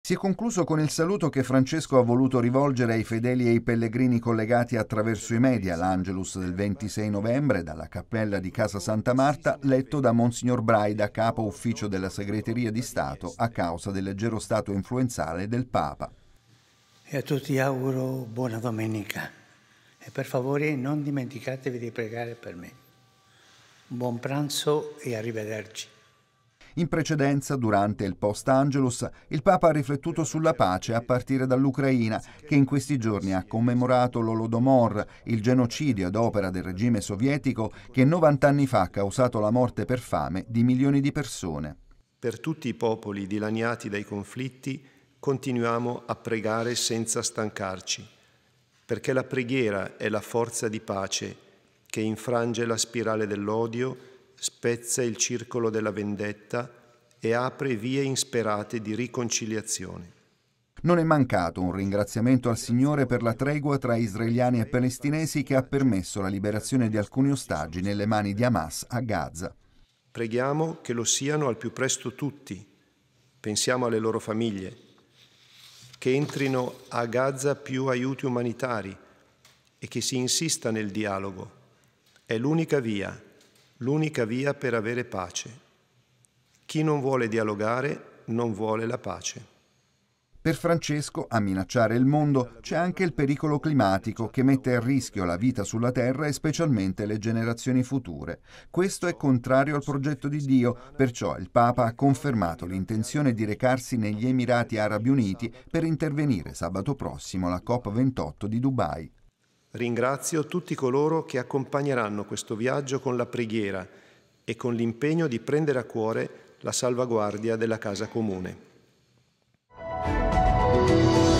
Si è concluso con il saluto che Francesco ha voluto rivolgere ai fedeli e ai pellegrini collegati attraverso i media, l'Angelus del 26 novembre, dalla cappella di Casa Santa Marta, letto da Monsignor Braida, capo ufficio della Segreteria di Stato, a causa del leggero stato influenzale del Papa. E a tutti auguro buona domenica e per favore non dimenticatevi di pregare per me. Buon pranzo e arrivederci. In precedenza, durante il post Angelus, il Papa ha riflettuto sulla pace a partire dall'Ucraina, che in questi giorni ha commemorato l'Olodomor, il genocidio ad opera del regime sovietico che 90 anni fa ha causato la morte per fame di milioni di persone. Per tutti i popoli dilaniati dai conflitti continuiamo a pregare senza stancarci, perché la preghiera è la forza di pace che infrange la spirale dell'odio spezza il circolo della vendetta e apre vie insperate di riconciliazione. Non è mancato un ringraziamento al Signore per la tregua tra israeliani e palestinesi che ha permesso la liberazione di alcuni ostaggi nelle mani di Hamas a Gaza. Preghiamo che lo siano al più presto tutti. Pensiamo alle loro famiglie. Che entrino a Gaza più aiuti umanitari e che si insista nel dialogo. È l'unica via l'unica via per avere pace. Chi non vuole dialogare non vuole la pace. Per Francesco, a minacciare il mondo c'è anche il pericolo climatico che mette a rischio la vita sulla Terra e specialmente le generazioni future. Questo è contrario al progetto di Dio, perciò il Papa ha confermato l'intenzione di recarsi negli Emirati Arabi Uniti per intervenire sabato prossimo alla COP28 di Dubai. Ringrazio tutti coloro che accompagneranno questo viaggio con la preghiera e con l'impegno di prendere a cuore la salvaguardia della casa comune.